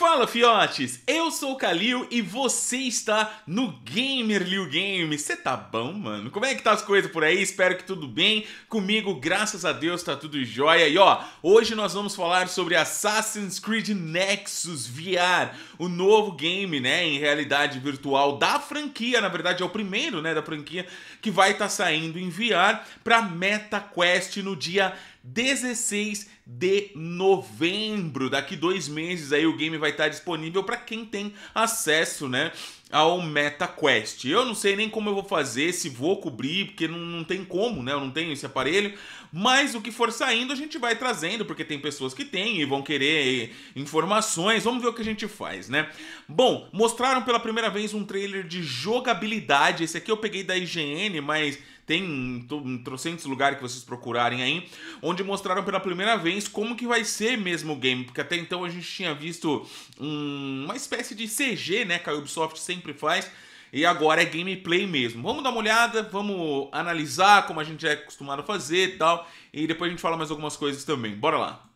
Fala fiotes, eu sou o Kalil e você está no Gamer Liu Game. Você tá bom, mano? Como é que tá as coisas por aí? Espero que tudo bem. Comigo, graças a Deus, tá tudo jóia. E ó, hoje nós vamos falar sobre Assassin's Creed Nexus VR, o novo game, né, em realidade virtual da franquia, na verdade é o primeiro, né, da franquia que vai estar tá saindo em VR Meta MetaQuest no dia 16 de novembro. Daqui dois meses aí o game vai estar disponível para quem tem acesso, né? Ao MetaQuest. Eu não sei nem como eu vou fazer, se vou cobrir, porque não, não tem como, né? Eu não tenho esse aparelho. Mas o que for saindo, a gente vai trazendo, porque tem pessoas que têm e vão querer informações. Vamos ver o que a gente faz, né? Bom, mostraram pela primeira vez um trailer de jogabilidade. Esse aqui eu peguei da IGN, mas tem em, em trocentos lugares que vocês procurarem aí, onde mostraram pela primeira vez como que vai ser mesmo o game, porque até então a gente tinha visto um, uma espécie de CG, né, que a Ubisoft sempre faz, e agora é gameplay mesmo. Vamos dar uma olhada, vamos analisar como a gente é acostumado a fazer e tal, e depois a gente fala mais algumas coisas também. Bora lá!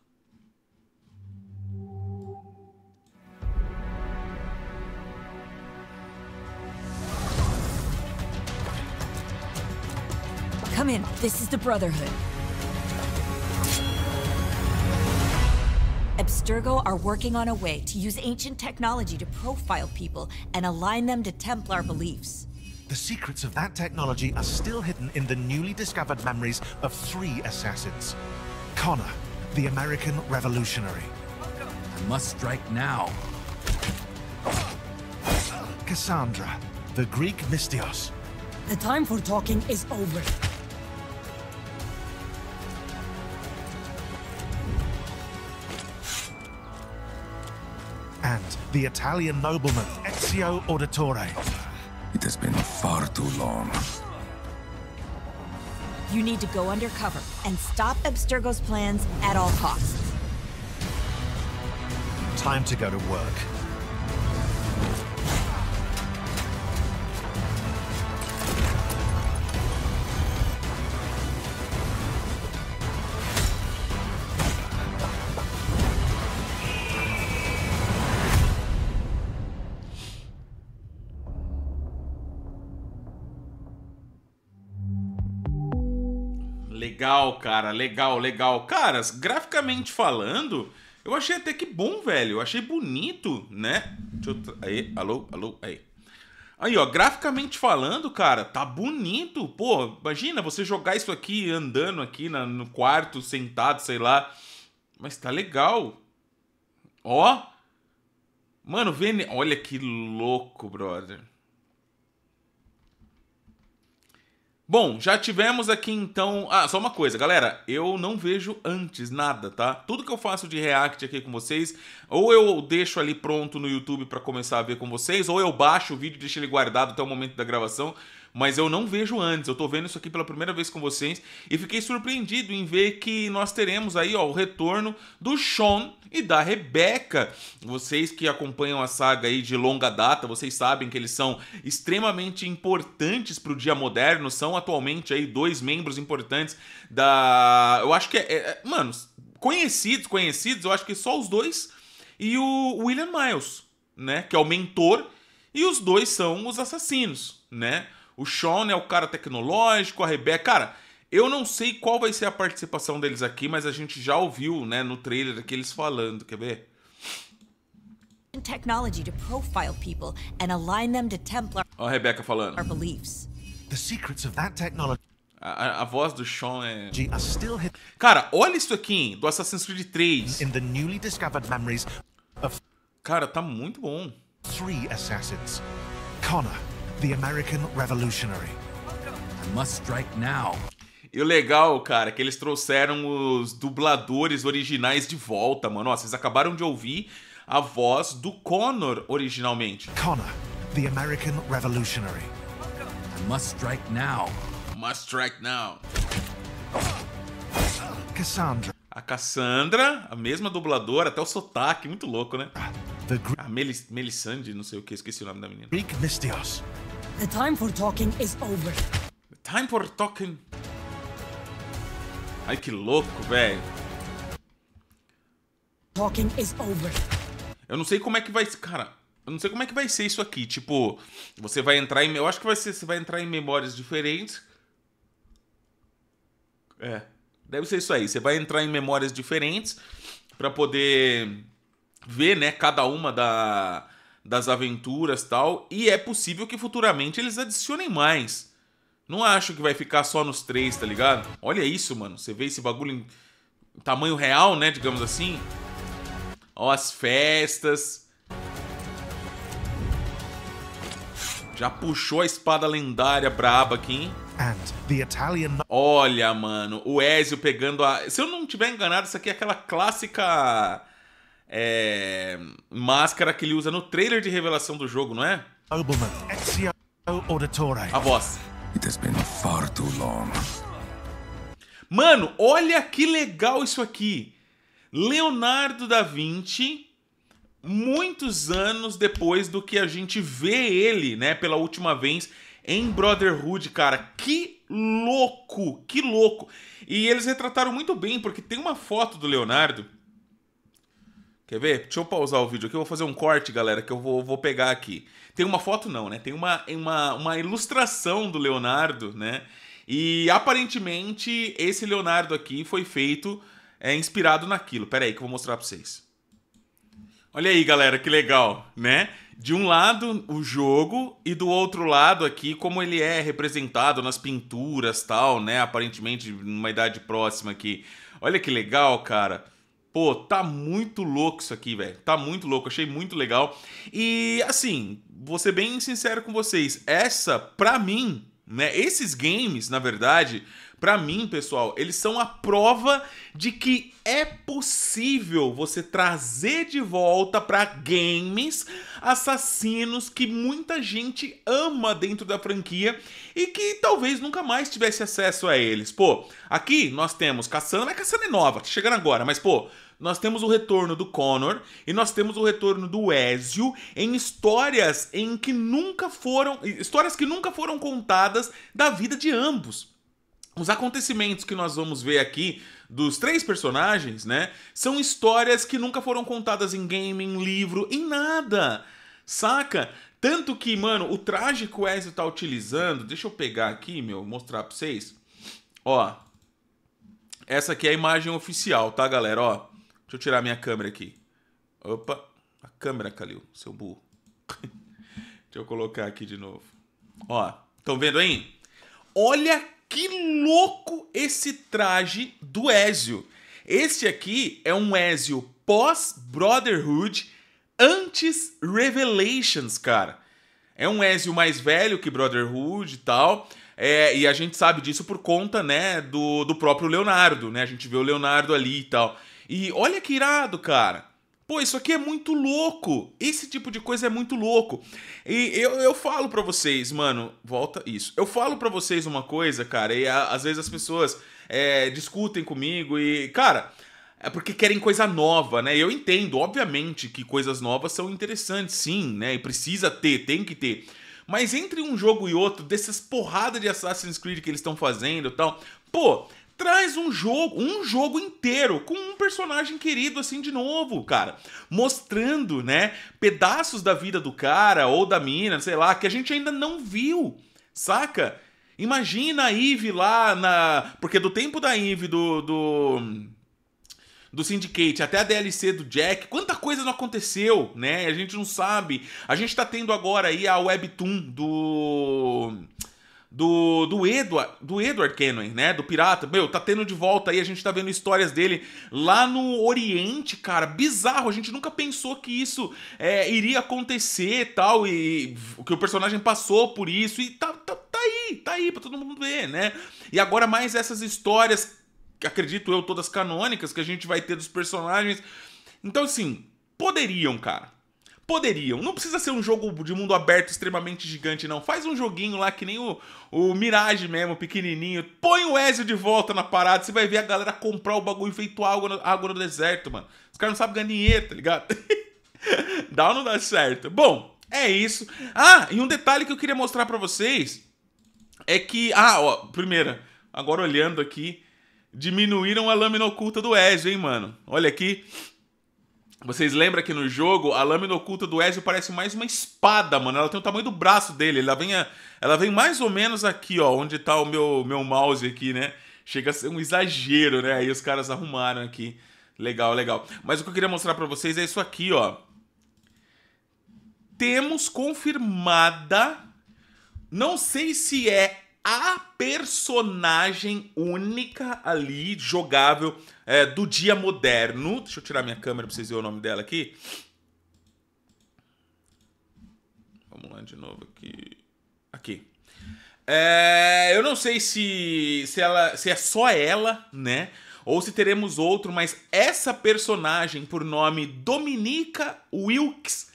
Come in. This is the Brotherhood. Abstergo are working on a way to use ancient technology to profile people and align them to Templar beliefs. The secrets of that technology are still hidden in the newly discovered memories of three assassins. Connor, the American revolutionary. I must strike now. Cassandra, the Greek Mystios. The time for talking is over. the Italian nobleman Ezio Auditore. It has been far too long. You need to go undercover and stop Abstergo's plans at all costs. Time to go to work. Legal, cara, legal, legal. Caras, graficamente falando, eu achei até que bom, velho. Eu achei bonito, né? Tra... Aí, alô, alô, aí. Aí, ó, graficamente falando, cara, tá bonito. Pô, imagina você jogar isso aqui andando aqui na, no quarto, sentado, sei lá. Mas tá legal. Ó. Mano, vene... olha que louco, brother. Bom, já tivemos aqui então. Ah, só uma coisa, galera. Eu não vejo antes nada, tá? Tudo que eu faço de react aqui com vocês, ou eu deixo ali pronto no YouTube para começar a ver com vocês, ou eu baixo o vídeo e deixo ele guardado até o momento da gravação mas eu não vejo antes. Eu tô vendo isso aqui pela primeira vez com vocês e fiquei surpreendido em ver que nós teremos aí, ó, o retorno do Sean e da Rebecca. Vocês que acompanham a saga aí de longa data, vocês sabem que eles são extremamente importantes para o dia moderno, são atualmente aí dois membros importantes da, eu acho que é, é, é mano, conhecidos, conhecidos, eu acho que só os dois e o William Miles, né, que é o mentor, e os dois são os assassinos, né? O Sean é o cara tecnológico, a Rebeca. Cara, eu não sei qual vai ser a participação deles aqui, mas a gente já ouviu, né, no trailer aqui eles falando, quer ver? Technology to profile people and align them to Templar. Ó a Rebeca falando. Our beliefs. The secrets of that technology. A, a, voz do Sean é. Cara, olha isso aqui do Assassin's Creed 3. In the newly discovered memories of... Cara, tá muito bom. Three assassins. Connor, the American Revolutionary. I must strike now. E o legal, cara, é que eles trouxeram os dubladores originais de volta, mano. Ó, vocês acabaram de ouvir a voz do Connor originalmente. Connor, the American Revolutionary. I must strike now. Must strike now. Cassandra. A Cassandra, a mesma dubladora, até o sotaque, muito louco, né? A Melis Melisande, não sei o que, esqueci o nome da menina. Greek Mystios. The time for talking is over. The time for talking. Ai que louco, velho. Talking is over. Eu não sei como é que vai, cara. Eu não sei como é que vai ser isso aqui. Tipo, você vai entrar em, eu acho que vai ser, você vai entrar em memórias diferentes. É, deve ser isso aí. Você vai entrar em memórias diferentes para poder ver, né, cada uma da das aventuras tal, e é possível que futuramente eles adicionem mais. Não acho que vai ficar só nos três, tá ligado? Olha isso, mano. Você vê esse bagulho em tamanho real, né? Digamos assim. Ó, as festas. Já puxou a espada lendária braba aqui, hein? Italian... Olha, mano, o Ezio pegando a... Se eu não tiver enganado, isso aqui é aquela clássica é, máscara que ele usa no trailer de revelação do jogo, não é? Obelman, Auditore. A voz. It has been far too long. Mano, olha que legal isso aqui. Leonardo da Vinci, muitos anos depois do que a gente vê ele, né, pela última vez em Brotherhood, cara. Que louco, que louco. E eles retrataram muito bem, porque tem uma foto do Leonardo Quer ver? Deixa eu pausar o vídeo aqui, eu vou fazer um corte, galera, que eu vou, vou pegar aqui. Tem uma foto não, né? Tem uma, uma, uma ilustração do Leonardo, né? E aparentemente esse Leonardo aqui foi feito é, inspirado naquilo. Pera aí que eu vou mostrar pra vocês. Olha aí, galera, que legal, né? De um lado o jogo e do outro lado aqui como ele é representado nas pinturas tal, né? Aparentemente numa idade próxima aqui. Olha que legal, cara. Pô, tá muito louco isso aqui, velho. Tá muito louco, achei muito legal. E assim, vou ser bem sincero com vocês, essa, pra mim, né, esses games, na verdade, para mim, pessoal, eles são a prova de que é possível você trazer de volta para games assassinos que muita gente ama dentro da franquia e que talvez nunca mais tivesse acesso a eles. Pô, aqui nós temos caçando mas é caçando é nova, tá chegando agora, mas pô, nós temos o retorno do Connor e nós temos o retorno do Ezio em histórias em que nunca foram, histórias que nunca foram contadas da vida de ambos. Os acontecimentos que nós vamos ver aqui dos três personagens, né, são histórias que nunca foram contadas em game, em livro, em nada. Saca? Tanto que, mano, o traje que o Ezio tá utilizando, deixa eu pegar aqui, meu, mostrar para vocês. Ó. Essa aqui é a imagem oficial, tá, galera? Ó. Deixa eu tirar minha câmera aqui. Opa, a câmera, Calil, seu burro. deixa eu colocar aqui de novo. Ó, estão vendo aí? Olha que louco esse traje do Ezio. Este aqui é um Ezio pós-Brotherhood, antes Revelations, cara. É um Ezio mais velho que Brotherhood e tal. É, e a gente sabe disso por conta, né, do, do próprio Leonardo, né? A gente vê o Leonardo ali e tal. E olha que irado, cara. Pô, isso aqui é muito louco. Esse tipo de coisa é muito louco. E eu, eu falo para vocês, mano, volta isso. Eu falo para vocês uma coisa, cara, e a, às vezes as pessoas é, discutem comigo e, cara, é porque querem coisa nova, né? Eu entendo, obviamente, que coisas novas são interessantes, sim, né? E precisa ter, tem que ter. Mas entre um jogo e outro, dessas porradas de Assassin's Creed que eles estão fazendo e tal, pô, Traz um jogo, um jogo inteiro, com um personagem querido assim de novo, cara. Mostrando, né, pedaços da vida do cara ou da mina, sei lá, que a gente ainda não viu, saca? Imagina a Eve lá na. Porque do tempo da Eve, do. do do Syndicate até a DLC do Jack, quanta coisa não aconteceu, né? A gente não sabe. A gente tá tendo agora aí a webtoon do do, do Edward, do Edward Kenway, né? Do pirata. Meu, tá tendo de volta aí, a gente tá vendo histórias dele lá no Oriente, cara. Bizarro, a gente nunca pensou que isso é, iria acontecer tal, e que o personagem passou por isso, e tá, tá, tá aí, tá aí pra todo mundo ver, né? E agora mais essas histórias, acredito eu, todas canônicas que a gente vai ter dos personagens. Então, assim, poderiam, cara Poderiam. Não precisa ser um jogo de mundo aberto extremamente gigante, não. Faz um joguinho lá que nem o, o Mirage mesmo, pequenininho. Põe o Ezio de volta na parada. Você vai ver a galera comprar o bagulho feito água no, água no deserto, mano. Os caras não sabem ganhar dinheiro, tá ligado? dá ou não dá certo? Bom, é isso. Ah, e um detalhe que eu queria mostrar para vocês é que. Ah, ó, primeira, agora olhando aqui, diminuíram a lâmina oculta do Ezio, hein, mano? Olha aqui. Vocês lembram que no jogo a lâmina oculta do Ezio parece mais uma espada, mano. Ela tem o tamanho do braço dele. Ela vem, a... ela vem mais ou menos aqui, ó, onde tá o meu, meu mouse aqui, né? Chega a ser um exagero, né? Aí os caras arrumaram aqui. Legal, legal. Mas o que eu queria mostrar para vocês é isso aqui, ó. Temos confirmada. Não sei se é a personagem única ali, jogável, é, do dia moderno. Deixa eu tirar minha câmera pra vocês verem o nome dela aqui. Vamos lá de novo aqui. Aqui. É, eu não sei se, se, ela, se é só ela, né? Ou se teremos outro, mas essa personagem por nome Dominica Wilkes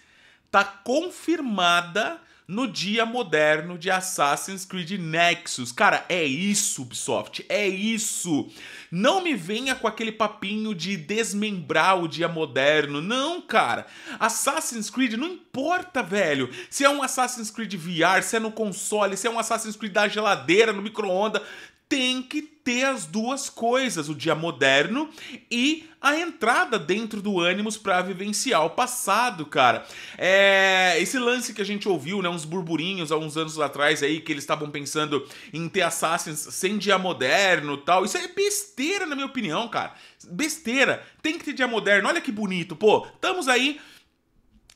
tá confirmada no dia moderno de Assassin's Creed Nexus. Cara, é isso, Ubisoft, é isso. Não me venha com aquele papinho de desmembrar o dia moderno. Não, cara. Assassin's Creed não importa, velho. Se é um Assassin's Creed VR, se é no console, se é um Assassin's Creed da geladeira, no micro-ondas, tem que ter as duas coisas, o dia moderno e a entrada dentro do ânimos para vivenciar o passado, cara. É, esse lance que a gente ouviu, né, uns burburinhos há uns anos atrás aí que eles estavam pensando em ter Assassins sem dia moderno, tal. Isso é besteira besteira, na minha opinião, cara. Besteira. Tem que ter dia moderno. Olha que bonito, pô. Estamos aí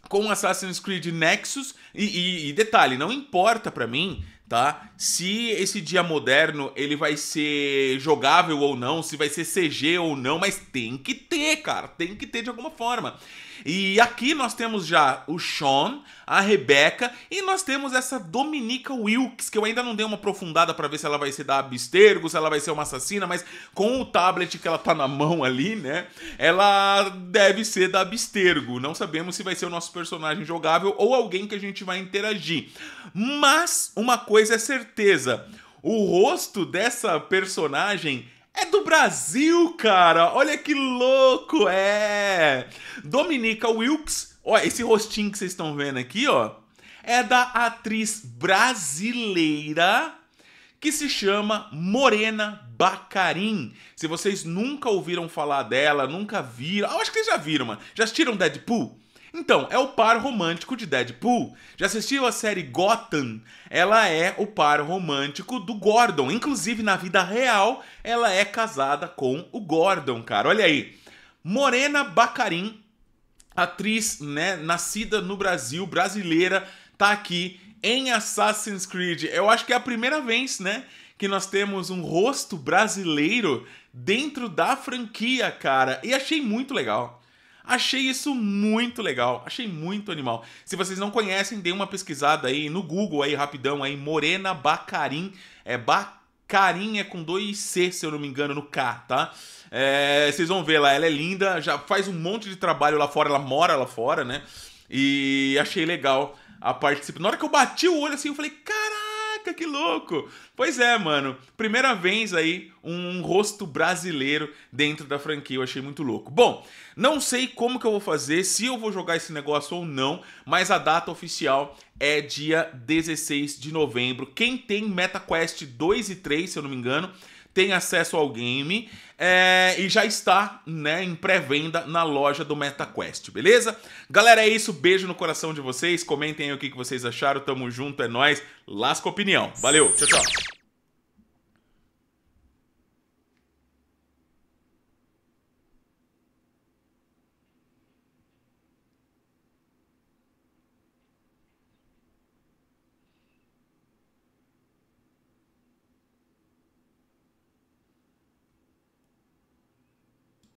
com Assassin's Creed Nexus. E, e, e detalhe, não importa para mim, tá? Se esse dia moderno ele vai ser jogável ou não, se vai ser CG ou não, mas tem que ter, cara. Tem que ter de alguma forma. E aqui nós temos já o Sean, a Rebeca e nós temos essa Dominica Wilkes, que eu ainda não dei uma aprofundada para ver se ela vai se dar abstergo, se ela vai ser uma assassina, mas com o tablet que ela tá na mão ali, né? Ela deve ser da abstergo. Não sabemos se vai ser o nosso personagem jogável ou alguém que a gente vai interagir. Mas uma coisa é certeza, o rosto dessa personagem é do Brasil, cara! Olha que louco! É! Dominica Wilkes, ó, esse rostinho que vocês estão vendo aqui, ó, é da atriz brasileira que se chama Morena Bacarin. Se vocês nunca ouviram falar dela, nunca viram. Ah, acho que vocês já viram, mano. Já assistiram Deadpool? Então, é o par romântico de Deadpool. Já assistiu a série Gotham? Ela é o par romântico do Gordon. Inclusive, na vida real, ela é casada com o Gordon, cara. Olha aí. Morena Bacarin, atriz, né, nascida no Brasil, brasileira, tá aqui em Assassin's Creed. Eu acho que é a primeira vez, né, que nós temos um rosto brasileiro dentro da franquia, cara. E achei muito legal. Achei isso muito legal, achei muito animal. Se vocês não conhecem, dê uma pesquisada aí no Google aí rapidão aí Morena Bacarim, é Bacarim é com dois C, se eu não me engano, no K, tá? É, vocês vão ver lá, ela é linda, já faz um monte de trabalho lá fora, ela mora lá fora, né? E achei legal a participação. Na hora que eu bati o olho assim, eu falei: "Caralho, Caraca, que louco! Pois é, mano. Primeira vez aí um, um rosto brasileiro dentro da franquia. Eu achei muito louco. Bom, não sei como que eu vou fazer, se eu vou jogar esse negócio ou não, mas a data oficial é dia 16 de novembro. Quem tem MetaQuest 2 e 3, se eu não me engano, tem acesso ao game é, e já está né, em pré-venda na loja do MetaQuest, beleza? Galera, é isso. Beijo no coração de vocês. Comentem aí o que vocês acharam. Tamo junto, é nóis. Lasca opinião. Valeu, tchau, tchau.